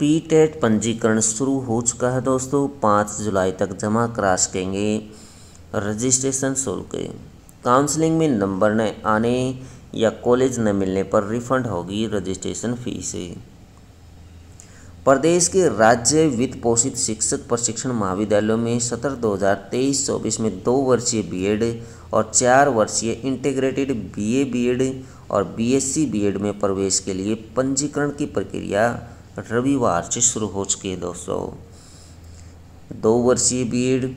P TET पंजीकरण शुरू हो चुका है दोस्तों पाँच जुलाई तक जमा करा सकेंगे रजिस्ट्रेशन शुल्क काउंसलिंग में नंबर न आने या कॉलेज न मिलने पर रिफंड होगी रजिस्ट्रेशन फीस प्रदेश के राज्य वित्त पोषित शिक्षक प्रशिक्षण महाविद्यालयों में सत्र 2023-24 में दो वर्षीय बीएड और चार वर्षीय इंटीग्रेटेड बीए बीएड और बीएससी बीएड में प्रवेश के लिए पंजीकरण की प्रक्रिया रविवार से शुरू हो चुकी है दोस्तों दो वर्षीय बीएड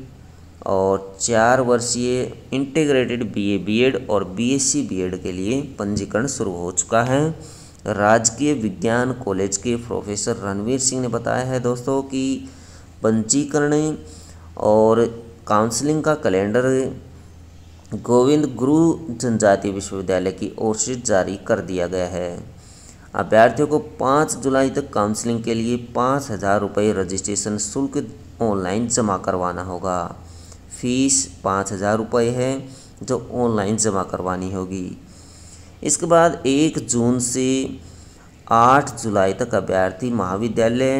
और चार वर्षीय इंटीग्रेटेड बीए बीएड और बीएससी बीएड के लिए पंजीकरण शुरू हो चुका है राजकीय विज्ञान कॉलेज के प्रोफेसर रणवीर सिंह ने बताया है दोस्तों कि पंजीकरण और काउंसलिंग का कैलेंडर गोविंद गुरु जनजातीय विश्वविद्यालय की ओर से जारी कर दिया गया है अभ्यर्थियों को पाँच जुलाई तक काउंसलिंग के लिए पाँच हज़ार रुपये रजिस्ट्रेशन शुल्क ऑनलाइन जमा करवाना होगा फीस पाँच हज़ार रुपये है जो ऑनलाइन जमा करवानी होगी इसके बाद एक जून से आठ जुलाई तक अभ्यर्थी महाविद्यालय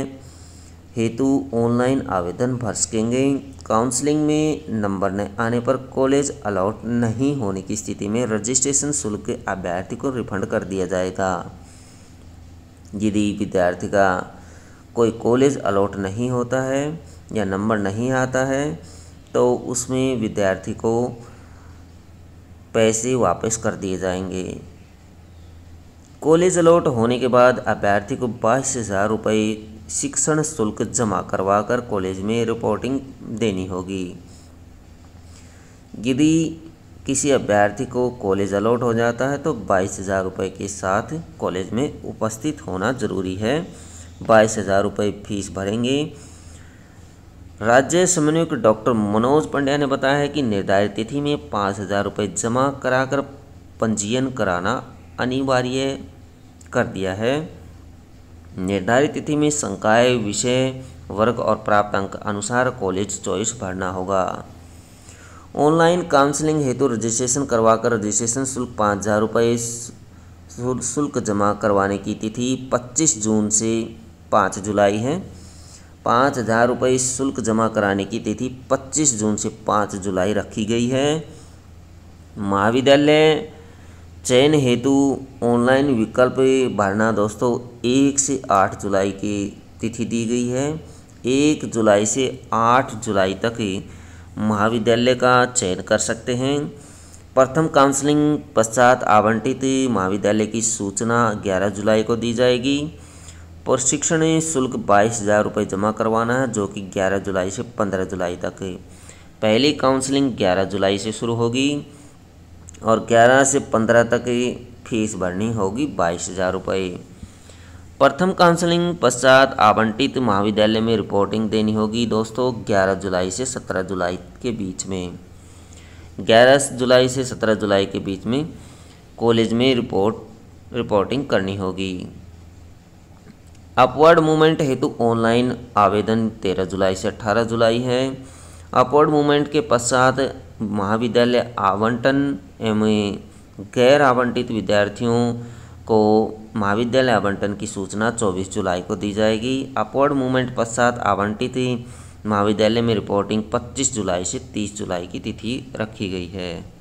हेतु ऑनलाइन आवेदन भर सकेंगे काउंसलिंग में नंबर न आने पर कॉलेज अलाउट नहीं होने की स्थिति में रजिस्ट्रेशन शुल्क अभ्यर्थी को रिफंड कर दिया जाएगा यदि विद्यार्थी का कोई कॉलेज अलॉट नहीं होता है या नंबर नहीं आता है तो उसमें विद्यार्थी को पैसे वापस कर दिए जाएंगे कॉलेज अलॉट होने के बाद अभ्यर्थी को बाईस हज़ार रुपये शिक्षण शुल्क जमा करवा कर कॉलेज में रिपोर्टिंग देनी होगी यदि किसी अभ्यर्थी को कॉलेज अलॉट हो जाता है तो बाईस हज़ार रुपये के साथ कॉलेज में उपस्थित होना ज़रूरी है बाईस हज़ार रुपये फीस भरेंगे राज्य समन्वयक डॉक्टर मनोज पंड्या ने बताया है कि निर्धारित तिथि में पाँच हज़ार रुपये जमा कराकर पंजीयन कराना अनिवार्य कर दिया है निर्धारित तिथि में संकाय विषय वर्ग और प्राप्त अंक अनुसार कॉलेज चॉइस भरना होगा ऑनलाइन काउंसलिंग हेतु रजिस्ट्रेशन करवाकर रजिस्ट्रेशन शुल्क पाँच हज़ार रुपये शुल्क जमा करवाने की तिथि 25 जून से 5 जुलाई है पाँच हज़ार रुपये शुल्क जमा कराने की तिथि 25 जून से 5 जुलाई रखी गई है महाविद्यालय चयन हेतु ऑनलाइन विकल्प भरना दोस्तों एक से आठ जुलाई की तिथि दी गई है एक जुलाई से आठ जुलाई तक महाविद्यालय का चयन कर सकते हैं प्रथम काउंसलिंग पश्चात आवंटित महाविद्यालय की सूचना 11 जुलाई को दी जाएगी प्रशिक्षण शुल्क बाईस हज़ार रुपये जमा करवाना है जो कि 11 जुलाई से 15 जुलाई तक पहली काउंसलिंग 11 जुलाई से शुरू होगी और 11 से 15 तक फीस भरनी होगी बाईस हज़ार रुपये प्रथम काउंसलिंग पश्चात आवंटित महाविद्यालय में रिपोर्टिंग देनी होगी दोस्तों 11 जुलाई से 17 जुलाई के बीच में 11 जुलाई से 17 जुलाई के बीच में कॉलेज में रिपोर्ट रिपोर्टिंग करनी होगी अपवर्ड मूवमेंट हेतु ऑनलाइन आवेदन 13 जुलाई से 18 जुलाई है अपवर्ड मूवमेंट के पश्चात महाविद्यालय आवंटन एवं गैर आवंटित विद्यार्थियों को महाविद्यालय आवंटन की सूचना 24 जुलाई को दी जाएगी अपवर्ड मूवमेंट पश्चात आवंटित महाविद्यालय में रिपोर्टिंग 25 जुलाई से 30 जुलाई की तिथि रखी गई है